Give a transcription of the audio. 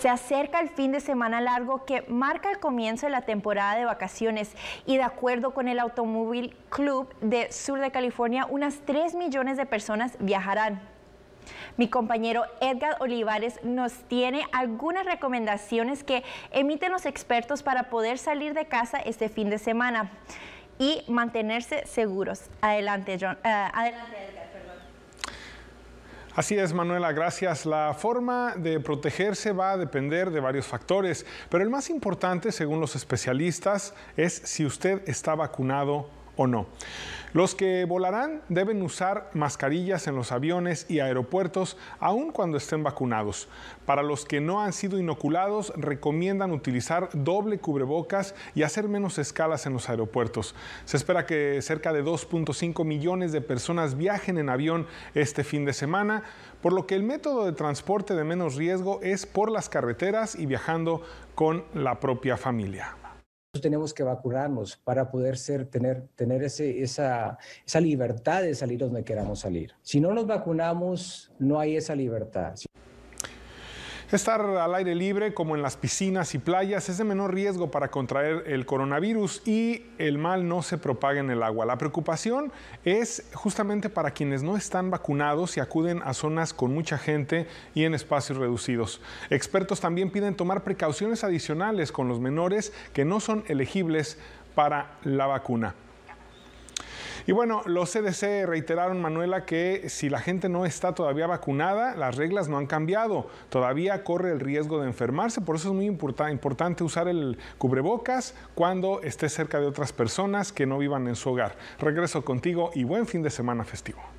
Se acerca el fin de semana largo que marca el comienzo de la temporada de vacaciones y de acuerdo con el Automóvil Club de Sur de California, unas 3 millones de personas viajarán. Mi compañero Edgar Olivares nos tiene algunas recomendaciones que emiten los expertos para poder salir de casa este fin de semana y mantenerse seguros. Adelante, John. Eh, adelante, Edgar. Así es, Manuela, gracias. La forma de protegerse va a depender de varios factores, pero el más importante, según los especialistas, es si usted está vacunado o no. Los que volarán deben usar mascarillas en los aviones y aeropuertos aun cuando estén vacunados. Para los que no han sido inoculados, recomiendan utilizar doble cubrebocas y hacer menos escalas en los aeropuertos. Se espera que cerca de 2.5 millones de personas viajen en avión este fin de semana, por lo que el método de transporte de menos riesgo es por las carreteras y viajando con la propia familia tenemos que vacunarnos para poder ser, tener, tener ese, esa, esa libertad de salir donde queramos salir. Si no nos vacunamos, no hay esa libertad. Estar al aire libre, como en las piscinas y playas, es de menor riesgo para contraer el coronavirus y el mal no se propaga en el agua. La preocupación es justamente para quienes no están vacunados y acuden a zonas con mucha gente y en espacios reducidos. Expertos también piden tomar precauciones adicionales con los menores que no son elegibles para la vacuna. Y bueno, los CDC reiteraron, Manuela, que si la gente no está todavía vacunada, las reglas no han cambiado. Todavía corre el riesgo de enfermarse, por eso es muy importante usar el cubrebocas cuando esté cerca de otras personas que no vivan en su hogar. Regreso contigo y buen fin de semana festivo.